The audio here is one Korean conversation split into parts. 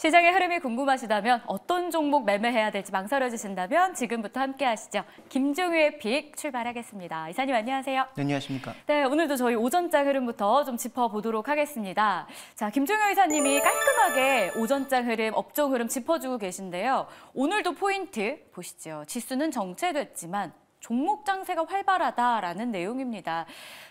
시장의 흐름이 궁금하시다면 어떤 종목 매매해야 될지 망설여지신다면 지금부터 함께 하시죠. 김종우의 픽 출발하겠습니다. 이사님 안녕하세요. 네, 안녕하십니까. 네, 오늘도 저희 오전장 흐름부터 좀 짚어보도록 하겠습니다. 자, 김종우 이사님이 깔끔하게 오전장 흐름, 업종 흐름 짚어주고 계신데요. 오늘도 포인트 보시죠. 지수는 정체됐지만 종목 장세가 활발하다라는 내용입니다.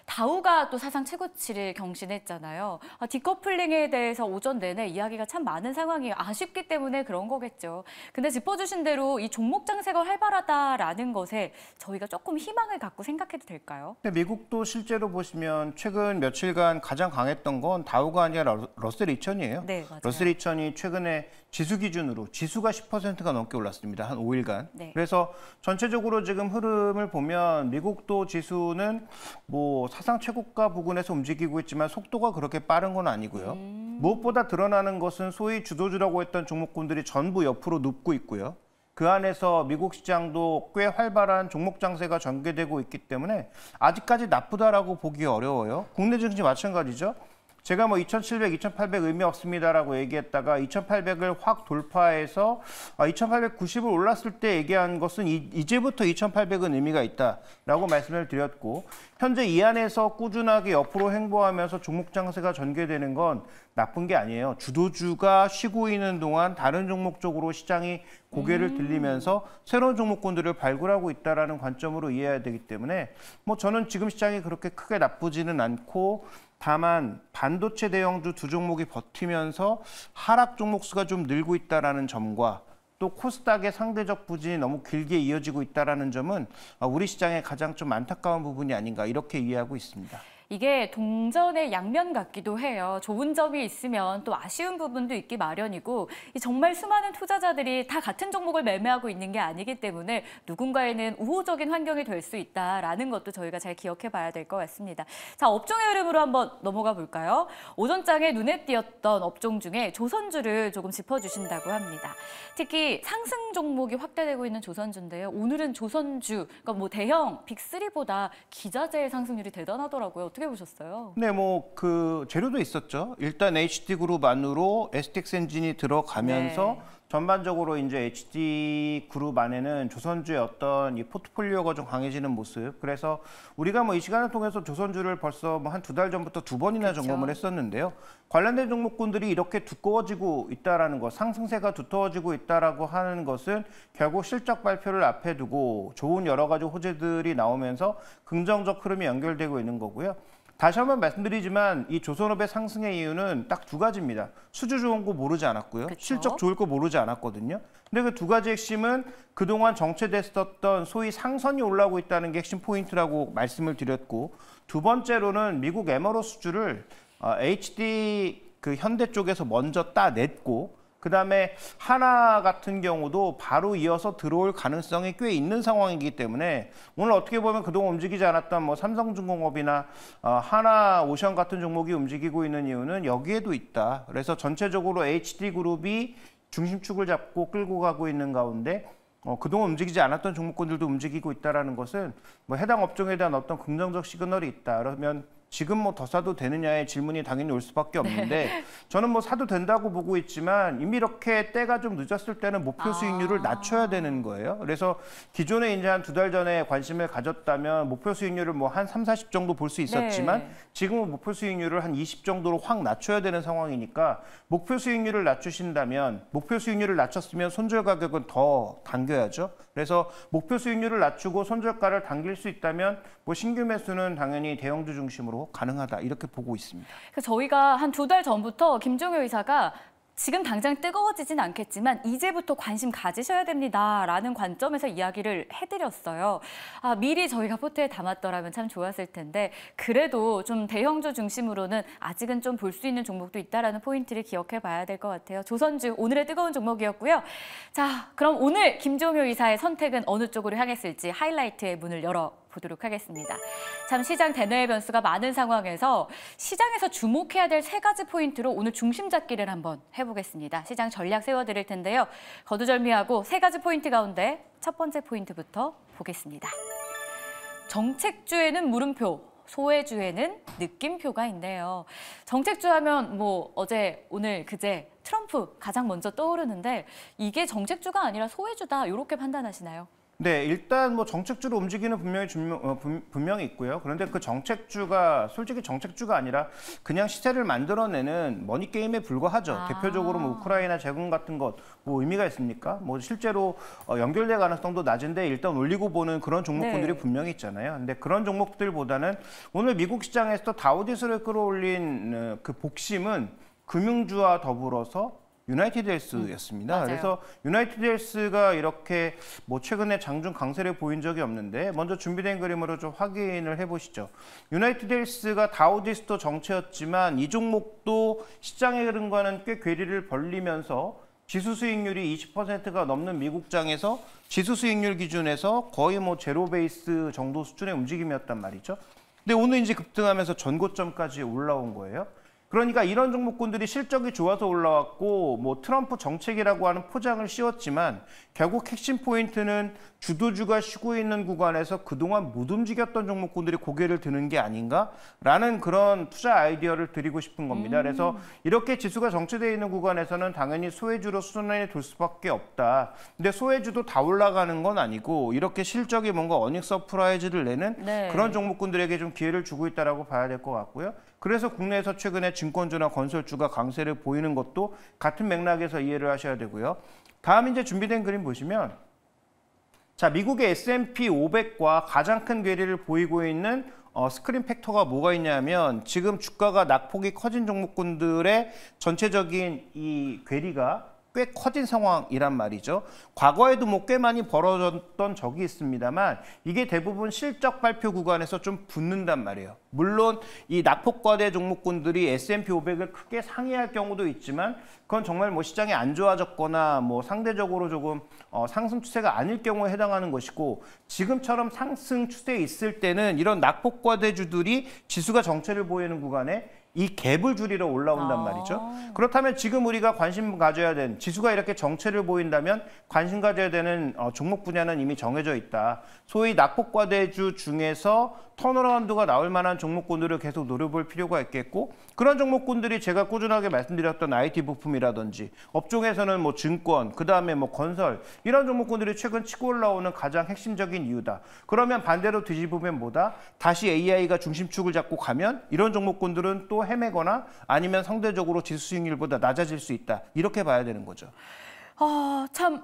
다우가 또 사상 최고치를 경신했잖아요. 아, 디커플링에 대해서 오전 내내 이야기가 참 많은 상황이 아쉽기 때문에 그런 거겠죠. 근데 짚어주신 대로 이 종목 장세가 활발하다라는 것에 저희가 조금 희망을 갖고 생각해도 될까요? 미국도 실제로 보시면 최근 며칠간 가장 강했던 건 다우가 아니라 러셀 2000이에요. 네, 맞아요. 러셀 2000이 최근에 지수 기준으로 지수가 10%가 넘게 올랐습니다. 한 5일간. 네. 그래서 전체적으로 지금 흐름을 보면 미국도 지수는 뭐 사상 최고가 부근에서 움직이고 있지만 속도가 그렇게 빠른 건 아니고요. 음. 무엇보다 드러나는 것은 소위 주도주라고 했던 종목군들이 전부 옆으로 눕고 있고요. 그 안에서 미국 시장도 꽤 활발한 종목 장세가 전개되고 있기 때문에 아직까지 나쁘다라고 보기 어려워요. 국내 증시 마찬가지죠. 제가 뭐 2,700, 2,800 의미 없습니다라고 얘기했다가 2,800을 확 돌파해서 2,890을 아, 올랐을 때 얘기한 것은 이, 제부터 2,800은 의미가 있다라고 말씀을 드렸고 현재 이 안에서 꾸준하게 옆으로 행보하면서 종목 장세가 전개되는 건 나쁜 게 아니에요. 주도주가 쉬고 있는 동안 다른 종목 쪽으로 시장이 고개를 들리면서 음. 새로운 종목군들을 발굴하고 있다라는 관점으로 이해해야 되기 때문에 뭐 저는 지금 시장이 그렇게 크게 나쁘지는 않고 다만 반도체 대형주 두 종목이 버티면서 하락 종목 수가 좀 늘고 있다라는 점과 또 코스닥의 상대적 부진이 너무 길게 이어지고 있다는 점은 우리 시장의 가장 좀 안타까운 부분이 아닌가 이렇게 이해하고 있습니다. 이게 동전의 양면 같기도 해요. 좋은 점이 있으면 또 아쉬운 부분도 있기 마련이고 정말 수많은 투자자들이 다 같은 종목을 매매하고 있는 게 아니기 때문에 누군가에는 우호적인 환경이 될 수 있다라는 것도 저희가 잘 기억해 봐야 될 것 같습니다. 자, 업종의 흐름으로 한번 넘어가 볼까요? 오전장에 눈에 띄었던 업종 중에 조선주를 조금 짚어주신다고 합니다. 특히 상승 종목이 확대되고 있는 조선주인데요. 오늘은 조선주, 그러니까 뭐 대형 빅3보다 기자재의 상승률이 대단하더라고요. 어떻게 보셨어요? 네, 뭐 그 재료도 있었죠. 일단 HT 그룹 안으로 STX 엔진이 들어가면서 네. 전반적으로 이제 HD 그룹 안에는 조선주의 어떤 이 포트폴리오가 좀 강해지는 모습. 그래서 우리가 뭐 이 시간을 통해서 조선주를 벌써 뭐 한 두 달 전부터 두 번이나 그렇 점검을 했었는데요. 관련된 종목군들이 이렇게 두꺼워지고 있다라는 것, 상승세가 두터워지고 있다라고 하는 것은 결국 실적 발표를 앞에 두고 좋은 여러 가지 호재들이 나오면서 긍정적 흐름이 연결되고 있는 거고요. 다시 한번 말씀드리지만 이 조선업의 상승의 이유는 딱 두 가지입니다. 수주 좋은 거 모르지 않았고요. 그쵸? 실적 좋을 거 모르지 않았거든요. 근데 그 두 가지 핵심은 그동안 정체됐었던 소위 상선이 올라오고 있다는 게 핵심 포인트라고 말씀을 드렸고 두 번째로는 미국 에머로 수주를 어, HD 그 현대 쪽에서 먼저 따냈고 그다음에 하나 같은 경우도 바로 이어서 들어올 가능성이 꽤 있는 상황이기 때문에 오늘 어떻게 보면 그동안 움직이지 않았던 뭐 삼성중공업이나 어, 하나 오션 같은 종목이 움직이고 있는 이유는 여기에도 있다. 그래서 전체적으로 HD그룹이 중심축을 잡고 끌고 가고 있는 가운데 어, 그동안 움직이지 않았던 종목군들도 움직이고 있다는 것은 뭐 해당 업종에 대한 어떤 긍정적 시그널이 있다. 그러면 지금 뭐 더 사도 되느냐의 질문이 당연히 올 수밖에 네. 없는데 네. 저는 뭐 사도 된다고 보고 있지만 이미 이렇게 때가 좀 늦었을 때는 목표 아. 수익률을 아. 낮춰야 되는 거예요. 그래서 기존에 이제 한 두 달 전에 관심을 가졌다면 목표 수익률을 뭐 한 3, 40 정도 볼 수 있었지만 네. 지금은 목표 수익률을 한 20 정도로 확 낮춰야 되는 상황이니까 목표 수익률을 낮추신다면 목표 수익률을 낮췄으면 손절 가격은 더 당겨야죠. 그래서 목표 수익률을 낮추고 손절가를 당길 수 있다면 뭐 신규 매수는 당연히 대형주 중심으로 정도로 가능하다 이렇게 보고 있습니다. 저희가 한 두 달 전부터 김종효 의사가 지금 당장 뜨거워지진 않겠지만 이제부터 관심 가지셔야 됩니다라는 관점에서 이야기를 해드렸어요. 아, 미리 저희가 포트에 담았더라면 참 좋았을 텐데 그래도 좀 대형주 중심으로는 아직은 좀 볼 수 있는 종목도 있다라는 포인트를 기억해 봐야 될 것 같아요. 조선주 오늘의 뜨거운 종목이었고요. 자, 그럼 오늘 김종효 이사의 선택은 어느 쪽으로 향했을지 하이라이트의 문을 열어 보도록 하겠습니다. 참 시장 대내 변수가 많은 상황에서 시장에서 주목해야 될 세 가지 포인트로 오늘 중심 잡기를 한번 해보겠습니다. 시장 전략 세워드릴 텐데요. 거두절미하고 세 가지 포인트 가운데 첫 번째 포인트부터 보겠습니다. 정책주에는 물음표, 소외주에는 느낌표가 있네요. 정책주 하면 뭐 어제, 오늘, 그제 트럼프 가장 먼저 떠오르는데 이게 정책주가 아니라 소외주다 이렇게 판단하시나요? 네, 일단 뭐 정책주로 움직이는 분명히 중요, 어, 분명히 있고요. 그런데 그 정책주가 솔직히 정책주가 아니라 그냥 시세를 만들어내는 머니 게임에 불과하죠. 아. 대표적으로 뭐 우크라이나 재건 같은 것 뭐 의미가 있습니까? 뭐 실제로 어, 연결될 가능성도 낮은데 일단 올리고 보는 그런 종목군들이 네. 분명히 있잖아요. 근데 그런 종목들보다는 오늘 미국 시장에서 다우디스를 끌어올린 어, 그 복심은 금융주와 더불어서 유나이티드 헬스였습니다. 음, 그래서 유나이티드 헬스가 이렇게 뭐 최근에 장중 강세를 보인 적이 없는데 먼저 준비된 그림으로 좀 확인을 해보시죠. 유나이티드 헬스가 다우디스도 정체였지만 이 종목도 시장의 흐름과는 꽤 괴리를 벌리면서 지수 수익률이 20%가 넘는 미국장에서 지수 수익률 기준에서 거의 뭐 제로 베이스 정도 수준의 움직임이었단 말이죠. 근데 오늘 이제 급등하면서 전고점까지 올라온 거예요. 그러니까 이런 종목군들이 실적이 좋아서 올라왔고 뭐 트럼프 정책이라고 하는 포장을 씌웠지만 결국 핵심 포인트는 주도주가 쉬고 있는 구간에서 그동안 못 움직였던 종목군들이 고개를 드는 게 아닌가라는 그런 투자 아이디어를 드리고 싶은 겁니다. 음. 그래서 이렇게 지수가 정체되어 있는 구간에서는 당연히 소외주로 수선에 돌 수밖에 없다. 근데 소외주도 다 올라가는 건 아니고 이렇게 실적이 뭔가 어닝 서프라이즈를 내는 네. 그런 종목군들에게 좀 기회를 주고 있다라고 봐야 될 것 같고요. 그래서 국내에서 최근에 증권주나 건설주가 강세를 보이는 것도 같은 맥락에서 이해를 하셔야 되고요. 다음 이제 준비된 그림 보시면 자 미국의 S&P 500과 가장 큰 괴리를 보이고 있는 어, 스크린 팩터가 뭐가 있냐면 지금 주가가 낙폭이 커진 종목군들의 전체적인 이 괴리가 꽤 커진 상황이란 말이죠. 과거에도 뭐 꽤 많이 벌어졌던 적이 있습니다만 이게 대부분 실적 발표 구간에서 좀 붙는단 말이에요. 물론 이 낙폭과대 종목군들이 S&P 500을 크게 상회할 경우도 있지만 그건 정말 뭐 시장이 안 좋아졌거나 뭐 상대적으로 조금 어 상승 추세가 아닐 경우에 해당하는 것이고 지금처럼 상승 추세에 있을 때는 이런 낙폭과대주들이 지수가 정체를 보이는 구간에 이 갭을 줄이러 올라온단 아. 말이죠. 그렇다면 지금 우리가 관심 가져야 되는 지수가 이렇게 정체를 보인다면 관심 가져야 되는 어, 종목 분야는 이미 정해져 있다. 소위 낙폭과대주 중에서 턴어라운드가 나올 만한 종목군들을 계속 노려볼 필요가 있겠고 그런 종목군들이 제가 꾸준하게 말씀드렸던 IT 부품이라든지 업종에서는 뭐 증권, 그다음에 뭐 건설 이런 종목군들이 최근 치고 올라오는 가장 핵심적인 이유다. 그러면 반대로 뒤집으면 뭐다? 다시 AI가 중심축을 잡고 가면 이런 종목군들은 또 헤매거나 아니면 상대적으로 지수 수익률보다 낮아질 수 있다. 이렇게 봐야 되는 거죠. 아, 참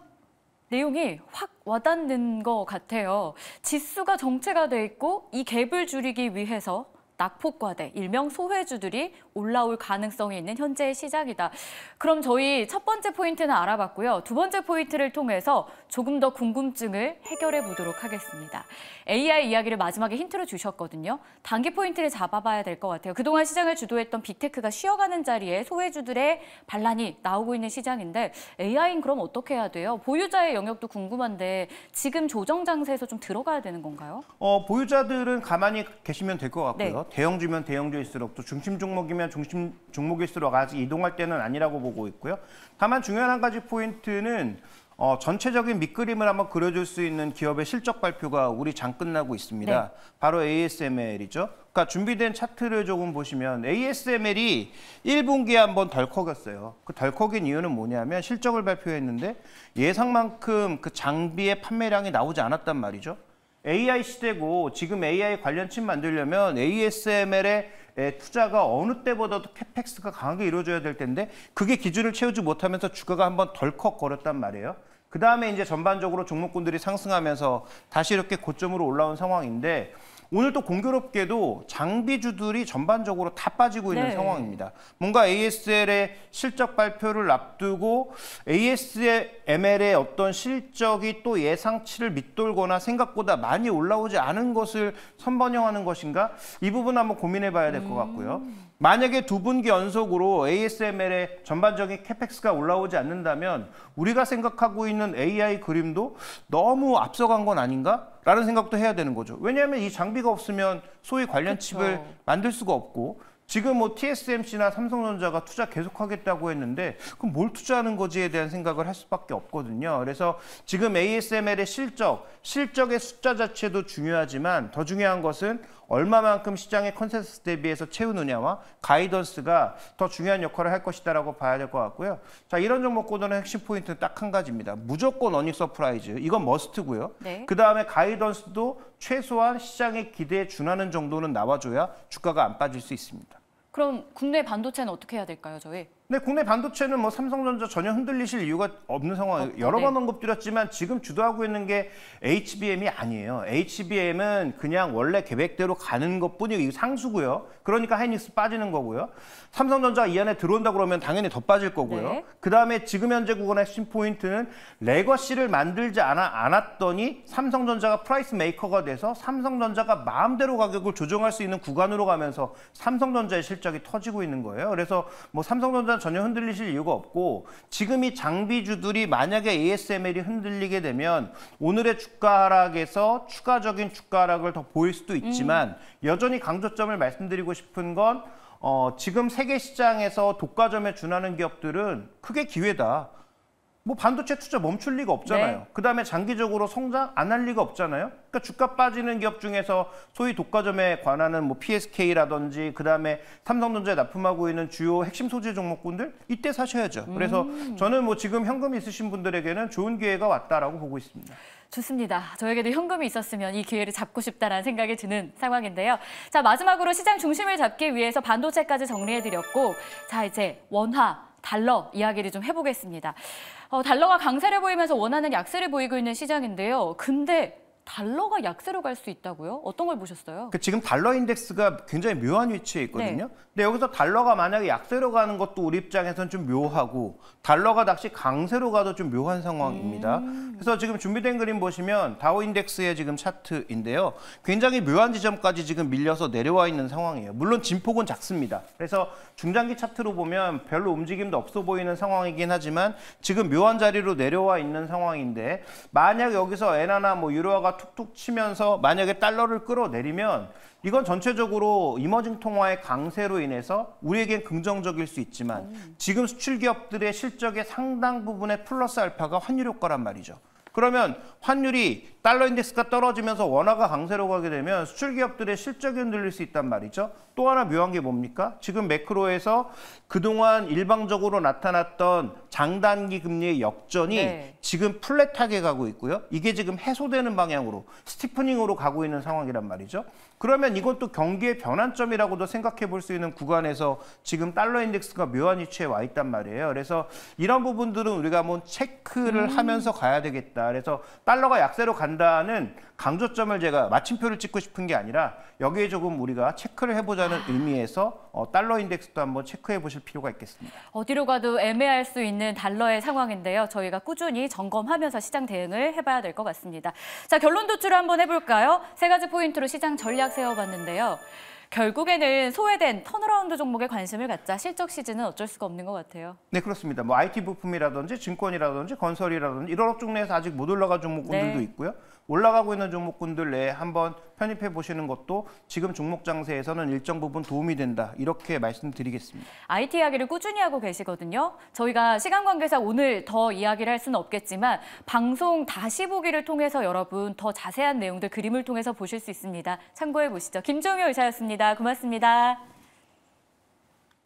내용이 확 와닿는 것 같아요. 지수가 정체가 돼 있고 이 갭을 줄이기 위해서 낙폭과대, 일명 소회주들이 올라올 가능성이 있는 현재의 시작이다. 그럼 저희 첫 번째 포인트는 알아봤고요. 두 번째 포인트를 통해서 조금 더 궁금증을 해결해 보도록 하겠습니다. AI 이야기를 마지막에 힌트로 주셨거든요. 단기 포인트를 잡아봐야 될 것 같아요. 그동안 시장을 주도했던 빅테크가 쉬어가는 자리에 소외주들의 반란이 나오고 있는 시장인데 AI는 그럼 어떻게 해야 돼요? 보유자의 영역도 궁금한데 지금 조정 장세에서 좀 들어가야 되는 건가요? 어, 보유자들은 가만히 계시면 될 것 같고요. 네. 대형주면 대형주일수록 또 중심 종목이면 중심 종목일수록 아직 이동할 때는 아니라고 보고 있고요. 다만 중요한 한 가지 포인트는 어, 전체적인 밑그림을 한번 그려줄 수 있는 기업의 실적 발표가 우리 장 끝나고 있습니다. 네. 바로 ASML이죠. 그러니까 준비된 차트를 조금 보시면 ASML이 1분기에 한번 덜컥였어요. 그 덜컥인 이유는 뭐냐면 실적을 발표했는데 예상만큼 그 장비의 판매량이 나오지 않았단 말이죠. AI 시대고 지금 AI 관련 칩 만들려면 a s m l 의 투자가 어느 때보다도 캐펙스가 강하게 이루어져야 될 텐데 그게 기준을 채우지 못하면서 주가가 한번 덜컥 걸었단 말이에요. 그 다음에 이제 전반적으로 종목군들이 상승하면서 다시 이렇게 고점으로 올라온 상황인데 오늘 또 공교롭게도 장비주들이 전반적으로 다 빠지고 있는 네. 상황입니다. 뭔가 ASL의 실적 발표를 앞두고 ASML의 어떤 실적이 또 예상치를 밑돌거나 생각보다 많이 올라오지 않은 것을 선반영하는 것인가? 이 부분 한번 고민해 봐야 될것 음. 같고요. 음. 만약에 두 분기 연속으로 ASML의 전반적인 캐펙스가 올라오지 않는다면 우리가 생각하고 있는 AI 그림도 너무 앞서간 건 아닌가? 라는 생각도 해야 되는 거죠. 왜냐하면 이 장비가 없으면 소위 관련 그쵸. 칩을 만들 수가 없고 지금 뭐 TSMC나 삼성전자가 투자 계속하겠다고 했는데 그럼 뭘 투자하는 거지에 대한 생각을 할 수밖에 없거든요. 그래서 지금 ASML의 실적, 실적의 숫자 자체도 중요하지만 더 중요한 것은 얼마만큼 시장의 컨센서스 대비해서 채우느냐와 가이던스가 더 중요한 역할을 할 것이다라고 봐야 될 것 같고요. 자 이런 종목 고도는 핵심 포인트는 딱 한 가지입니다. 무조건 어닝 서프라이즈 이건 머스트고요. 네. 그 다음에 가이던스도 최소한 시장의 기대에 준하는 정도는 나와줘야 주가가 안 빠질 수 있습니다. 그럼 국내 반도체는 어떻게 해야 될까요, 저희? 근데 국내 반도체는 뭐 삼성전자 전혀 흔들리실 이유가 없는 상황 어, 여러 네. 번 언급드렸지만 지금 주도하고 있는 게 HBM이 아니에요. HBM은 그냥 원래 계획대로 가는 것뿐이고 이거 상수고요. 그러니까 하이닉스 빠지는 거고요. 삼성전자 이 안에 들어온다 그러면 당연히 더 빠질 거고요. 네. 그다음에 지금 현재 구간의 핵심 포인트는 레거시를 만들지 않아, 않았더니 삼성전자가 프라이스 메이커가 돼서 삼성전자가 마음대로 가격을 조정할 수 있는 구간으로 가면서 삼성전자의 실적이 터지고 있는 거예요. 그래서 뭐 삼성전자 시장 전혀 흔들리실 이유가 없고 지금 이 장비주들이 만약에 ASML이 흔들리게 되면 오늘의 주가 하락에서 추가적인 주가 하락을 더 보일 수도 있지만 음. 여전히 강조점을 말씀드리고 싶은 건 어, 지금 세계 시장에서 독과점에 준하는 기업들은 크게 기회다. 뭐 반도체 투자 멈출 리가 없잖아요. 네. 그다음에 장기적으로 성장 안 할 리가 없잖아요. 그러니까 주가 빠지는 기업 중에서 소위 독과점에 관한는뭐 PSK라든지 그다음에 삼성전자에 납품하고 있는 주요 핵심 소재 종목군들 이때 사셔야죠. 그래서 음. 저는 뭐 지금 현금 이 있으신 분들에게는 좋은 기회가 왔다라고 보고 있습니다. 좋습니다. 저에게도 현금이 있었으면 이 기회를 잡고 싶다라는 생각이 드는 상황인데요. 자 마지막으로 시장 중심을 잡기 위해서 반도체까지 정리해드렸고 자 이제 원화 달러 이야기를 좀 해보겠습니다. 어, 달러가 강세를 보이면서 원하는 약세를 보이고 있는 시장인데요. 근데 달러가 약세로 갈 수 있다고요? 어떤 걸 보셨어요? 그 지금 달러 인덱스가 굉장히 묘한 위치에 있거든요. 네. 근데 여기서 달러가 만약에 약세로 가는 것도 우리 입장에선 좀 묘하고 달러가 다시 강세로 가도 좀 묘한 상황입니다. 음. 그래서 지금 준비된 그림 보시면 다우 인덱스의 지금 차트인데요. 굉장히 묘한 지점까지 지금 밀려서 내려와 있는 상황이에요. 물론 진폭은 작습니다. 그래서 중장기 차트로 보면 별로 움직임도 없어 보이는 상황이긴 하지만 지금 묘한 자리로 내려와 있는 상황인데 만약 여기서 엔화나 뭐 유로화가 툭툭 치면서 만약에 달러를 끌어내리면 이건 전체적으로 이머징 통화의 강세로 인해서 우리에겐 긍정적일 수 있지만 지금 수출 기업들의 실적의 상당 부분의 플러스 알파가 환율 효과란 말이죠. 그러면 환율이 달러 인덱스가 떨어지면서 원화가 강세로 가게 되면 수출 기업들의 실적이 흔들릴 수 있단 말이죠. 또 하나 묘한 게 뭡니까? 지금 매크로에서 그동안 일방적으로 나타났던 장단기 금리의 역전이 네. 지금 플랫하게 가고 있고요. 이게 지금 해소되는 방향으로 스티프닝으로 가고 있는 상황이란 말이죠. 그러면 이건 또 경기의 변환점이라고도 생각해 볼 수 있는 구간에서 지금 달러 인덱스가 묘한 위치에 와 있단 말이에요. 그래서 이런 부분들은 우리가 뭐 체크를 음. 하면서 가야 되겠다. 그래서 달러 달러가 약세로 간다는 강조점을 제가 마침표를 찍고 싶은 게 아니라 여기에 조금 우리가 체크를 해보자는 의미에서 어, 달러 인덱스도 한번 체크해 보실 필요가 있겠습니다. 어디로 가도 애매할 수 있는 달러의 상황인데요. 저희가 꾸준히 점검하면서 시장 대응을 해봐야 될 것 같습니다. 자 결론 도출을 한번 해볼까요? 세 가지 포인트로 시장 전략 세워봤는데요. 결국에는 소외된 턴어라운드 종목에 관심을 갖자 실적 시즌은 어쩔 수가 없는 것 같아요. 네, 그렇습니다. 뭐 IT 부품이라든지 증권이라든지 건설이라든지 이런 업종 내에서 아직 못 올라간 종목군들도 네. 있고요. 올라가고 있는 종목군들 내에 한번 편입해 보시는 것도 지금 종목 장세에서는 일정 부분 도움이 된다. 이렇게 말씀드리겠습니다. IT 이야기를 꾸준히 하고 계시거든요. 저희가 시간 관계상 오늘 더 이야기를 할 수는 없겠지만 방송 다시 보기를 통해서 여러분 더 자세한 내용들 그림을 통해서 보실 수 있습니다. 참고해 보시죠. 김종효 의사였습니다. 있습니다. 고맙습니다.